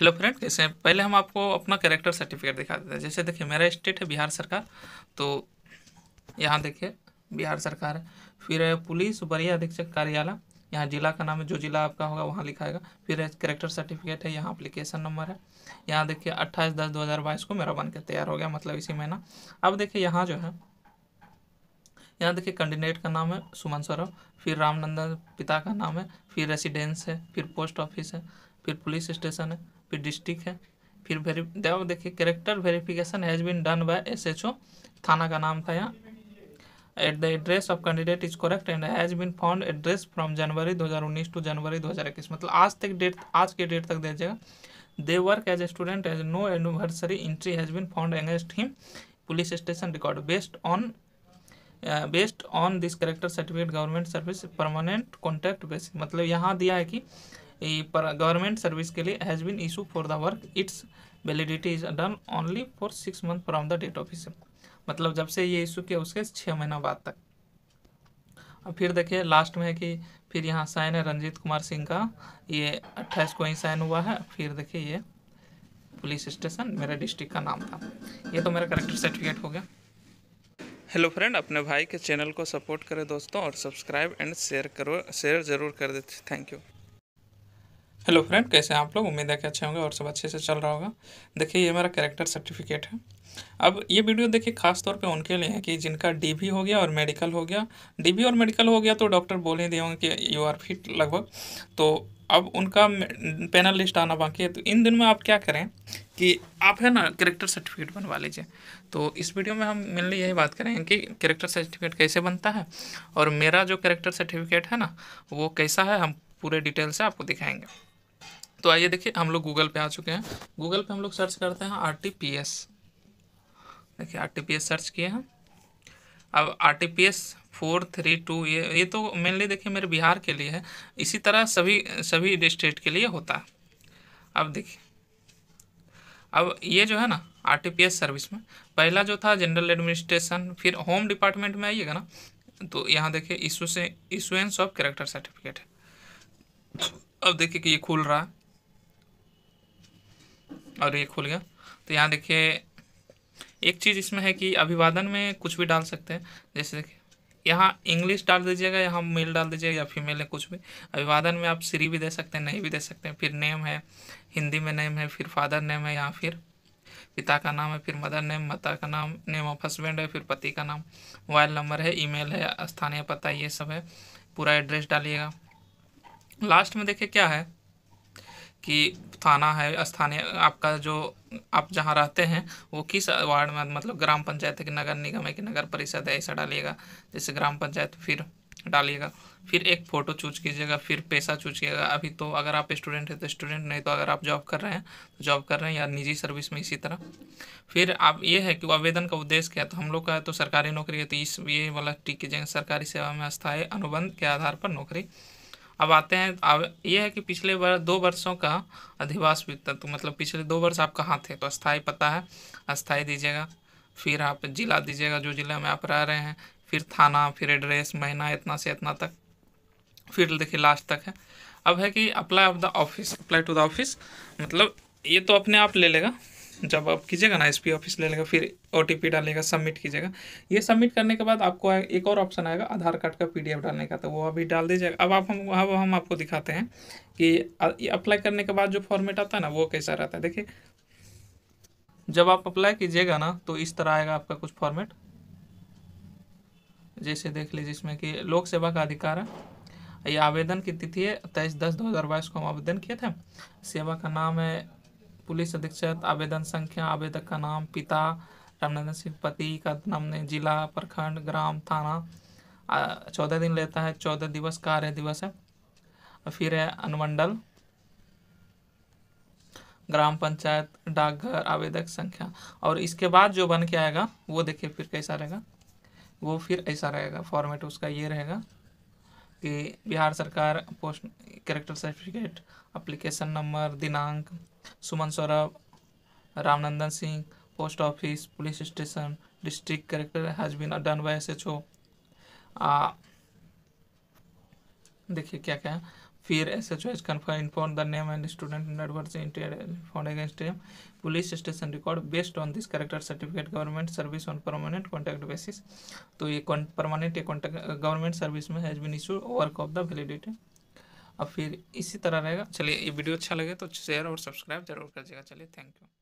hello friend कैसे हैं पहले हम आपको अपना कैरेक्टर सर्टिफिकेट दिखा देते हैं जैसे देखिए मेरा स्टेट है बिहार सरकार तो यहाँ देखिए बिहार सरकार है फिर है पुलिस वरीय अधीक्षक कार्यालय यहाँ जिला का नाम है जो जिला आपका होगा वहाँ लिखाएगा फिर करेक्टर सर्टिफिकेट है यहाँ अप्लीकेशन नंबर है यहाँ देखिए अट्ठाईस दस दो हज़ार बाईस को मेरा बन के तैयार हो गया मतलब इसी महीना अब देखिए यहाँ जो है यहाँ देखिए कैंडिडेट का नाम है सुमन सौरभ फिर रामनंदन पिता का नाम है फिर रेसिडेंस है फिर पोस्ट ऑफिस है फिर पुलिस स्टेशन है फिर डिस्ट्रिक्ट है फिर वेरी देखिए character verification has been done by SHO थाना का नाम था यहाँ at the address of candidate is correct and has been found address from January 2019 to January 2021 मतलब आज तक डेट आज के डेट तक दीजिएगा they work as a student as no anniversary entry has been found against him police station record based on based on this character certificate government service permanent contact basis मतलब यहाँ दिया है कि government service के लिए has been issue for the work its validity is done only for six month from the date of issue मतलब जब से ये इशू किया उसके छः महीना बाद तक और फिर देखिए लास्ट में है कि फिर यहाँ साइन है रंजीत कुमार सिंह का ये अट्ठाईस को ही साइन हुआ है फिर देखिए ये पुलिस स्टेशन मेरे डिस्ट्रिक्ट का नाम था ये तो मेरा करेक्टर सर्टिफिकेट हो गया हेलो फ्रेंड अपने भाई के चैनल को सपोर्ट करें दोस्तों और सब्सक्राइब एंड शेयर करो शेयर ज़रूर कर देते थैंक यू हेलो फ्रेंड कैसे हैं आप लोग उम्मीद है कि अच्छे होंगे और सब अच्छे से चल रहा होगा देखिए ये मेरा कैरेक्टर सर्टिफिकेट है अब ये वीडियो देखिए खास तौर पे उनके लिए है कि जिनका डीबी हो गया और मेडिकल हो गया डीबी और मेडिकल हो गया तो डॉक्टर बोल ही दिए होंगे कि यू आर फिट लगभग तो अब उनका पैनल लिस्ट आना बाकी है तो इन दिन में आप क्या करें कि आप है ना करेक्टर सर्टिफिकेट बनवा लीजिए तो इस वीडियो में हम मेनली यही बात करेंगे कि करेक्टर सर्टिफिकेट कैसे बनता है और मेरा जो करेक्टर सर्टिफिकेट है ना वो कैसा है हम पूरे डिटेल से आपको दिखाएंगे तो आइए देखिए हम लोग गूगल पे आ चुके हैं गूगल पे हम लोग सर्च करते हैं आर टी पी एस देखिए R T P S search किए हैं अब R T P S four three two ये ये तो मेनली देखिए मेरे बिहार के लिए है इसी तरह सभी सभी स्टेट के लिए होता है अब देखिए अब ये जो है ना R T P S service में पहला जो था जनरल एडमिनिस्ट्रेशन फिर होम डिपार्टमेंट में आइएगा ना तो यहाँ देखिए इशू से इशुएंस ऑफ करेक्टर सर्टिफिकेट है अब देखिए कि ये खुल रहा है और ये खुल गया तो यहाँ देखिए एक चीज़ इसमें है कि अभिवादन में कुछ भी डाल सकते हैं जैसे देखिए यहाँ इंग्लिश डाल दीजिएगा यहाँ मेल डाल दीजिएगा या फीमेल है कुछ भी अभिवादन में आप श्री भी दे सकते हैं नहीं भी दे सकते हैं फिर नेम है हिंदी में नेम है फिर फादर नेम है या फिर पिता का नाम है फिर मदर नेम माता का नाम नेम ऑफ हस्बैंड है फिर पति का नाम मोबाइल नंबर है ईमेल है स्थानीय पता ये सब है पूरा एड्रेस डालिएगा लास्ट में देखिए क्या है कि थाना है स्थानीय आपका जो आप जहाँ रहते हैं वो किस वार्ड में मतलब ग्राम पंचायत है कि नगर निगम है कि नगर परिषद है ऐसा डालिएगा जैसे ग्राम पंचायत फिर डालिएगा फिर एक फ़ोटो चूज कीजिएगा फिर पैसा चूज कीजिएगा अभी तो अगर आप स्टूडेंट हैं तो स्टूडेंट नहीं तो अगर आप जॉब कर रहे हैं तो जॉब कर रहे हैं या निजी सर्विस में इसी तरह फिर आप ये है कि आवेदन का उद्देश्य क्या है तो हम लोग का है तो सरकारी नौकरी है तो इस ये वाला टिक कीजिएगा सरकारी सेवा में अस्थायी अनुबंध के आधार पर नौकरी अब आते हैं अब ये है कि पिछले वर, दो वर्षों का अधिवास वित्त तो मतलब पिछले दो वर्ष आप कहाँ थे तो अस्थाई पता है अस्थाई दीजिएगा फिर आप जिला दीजिएगा जो जिला में आप रह रहे हैं फिर थाना फिर एड्रेस महीना इतना से इतना तक फिर देखिए लास्ट तक है अब है कि apply of the office apply to the office मतलब ये तो अपने आप ले लेगा जब आप कीजिएगा ना एस पी ऑफिस ले लेगा फिर ओ डालेगा सबमिट कीजिएगा ये सबमिट करने के बाद आपको एक और ऑप्शन आएगा आधार कार्ड का पी डालने का तो वो अभी डाल दीजिएगा अब आप हम अब हम आपको दिखाते हैं कि अप्लाई करने के बाद जो फॉर्मेट आता है ना वो कैसा रहता है देखिए जब आप अप्लाई कीजिएगा ना तो इस तरह आएगा आपका कुछ फॉर्मेट जैसे देख लीजिए इसमें कि लोक सेवा का अधिकार है ये आवेदन की तिथि है तेईस दस दो हज़ार बाईस को हम आवेदन किए थे सेवा का नाम है पुलिस अधीक्षक आवेदन संख्या आवेदक का नाम पिता रामनंदन सिंह पति का नाम जिला प्रखंड ग्राम थाना चौदह दिन लेता है चौदह दिवस कार्य दिवस है फिर है अनुमंडल ग्राम पंचायत डाकघर आवेदक संख्या और इसके बाद जो बन के आएगा वो देखिए फिर कैसा रहेगा वो फिर ऐसा रहेगा फॉर्मेट उसका ये रहेगा कि बिहार सरकार post character certificate application number दिनांक Suman Saurabh Ramnandan Singh post office police station district character has been done by S H O देखिए क्या क्या है फिर S H H confirm inform the name and student नेटवर्स found against him police station record based on this character certificate government service on permanent contact basis तो ये permanent ये government service में has been issue work of the validity अब फिर इसी तरह रहेगा चलिए ये वीडियो अच्छा लगे तो शेयर और सब्सक्राइब जरूर कर चलिए थैंक यू